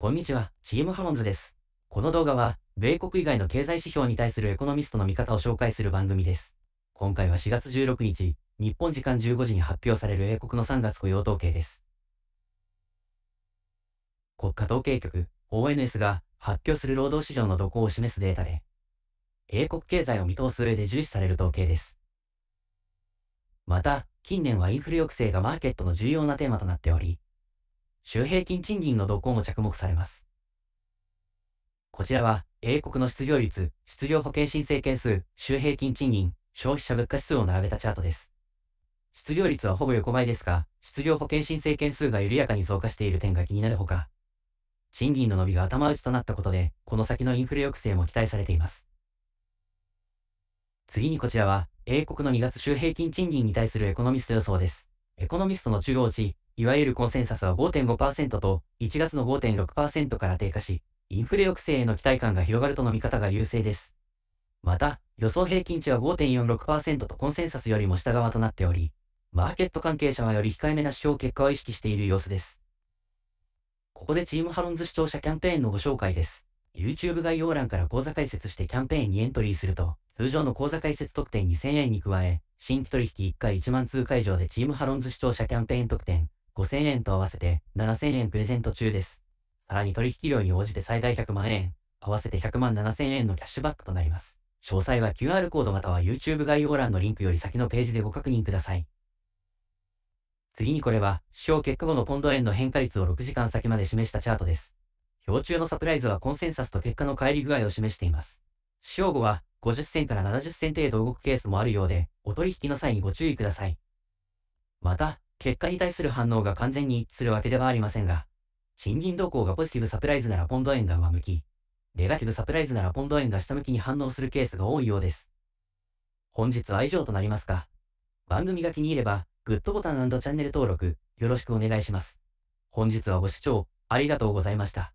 こんにちは、チームハモンズです。この動画は、米国以外の経済指標に対するエコノミストの見方を紹介する番組です。今回は4月16日、日本時間15時に発表される英国の3月雇用統計です。国家統計局、ONS が発表する労働市場の動向を示すデータで、英国経済を見通す上で重視される統計です。また、近年はインフレ抑制がマーケットの重要なテーマとなっており、週平均賃金の動向も着目されます。こちらは、英国の失業率、失業保険申請件数、週平均賃金、消費者物価指数を並べたチャートです。失業率はほぼ横ばいですが、失業保険申請件数が緩やかに増加している点が気になるほか、賃金の伸びが頭打ちとなったことで、この先のインフレ抑制も期待されています。次にこちらは、英国の2月週平均賃金に対するエコノミスト予想です。エコノミストの中央値、いわゆるコンセンサスは5.5%と1月の5.6%から低下し、インフレ抑制への期待感が広がるとの見方が優勢です。また、予想平均値は5.46%とコンセンサスよりも下側となっており、マーケット関係者はより控えめな指標結果を意識している様子です。ここでチームハロンズ視聴者キャンペーンのご紹介です。YouTube 概要欄から講座解説してキャンペーンにエントリーすると、通常の講座解説特典2000円に加え、新規取引1回1万通会場でチームハロンズ視聴者キャンペーン特典5000円と合わせて7000円プレゼント中です。さらに取引量に応じて最大100万円、合わせて100万7000円のキャッシュバックとなります。詳細は QR コードまたは YouTube 概要欄のリンクより先のページでご確認ください。次にこれは、使用結果後のポンド円の変化率を6時間先まで示したチャートです。表中のサプライズはコンセンサスと結果の乖離具合を示しています。使用後は、50銭から70銭程度動くケースもあるようで、お取引の際にご注意ください。また、結果に対する反応が完全に一致するわけではありませんが、賃金動向がポジティブサプライズならポンド円が上向き、ネガティブサプライズならポンド円が下向きに反応するケースが多いようです。本日は以上となりますが、番組が気に入れば、グッドボタンチャンネル登録、よろしくお願いします。本日はご視聴、ありがとうございました。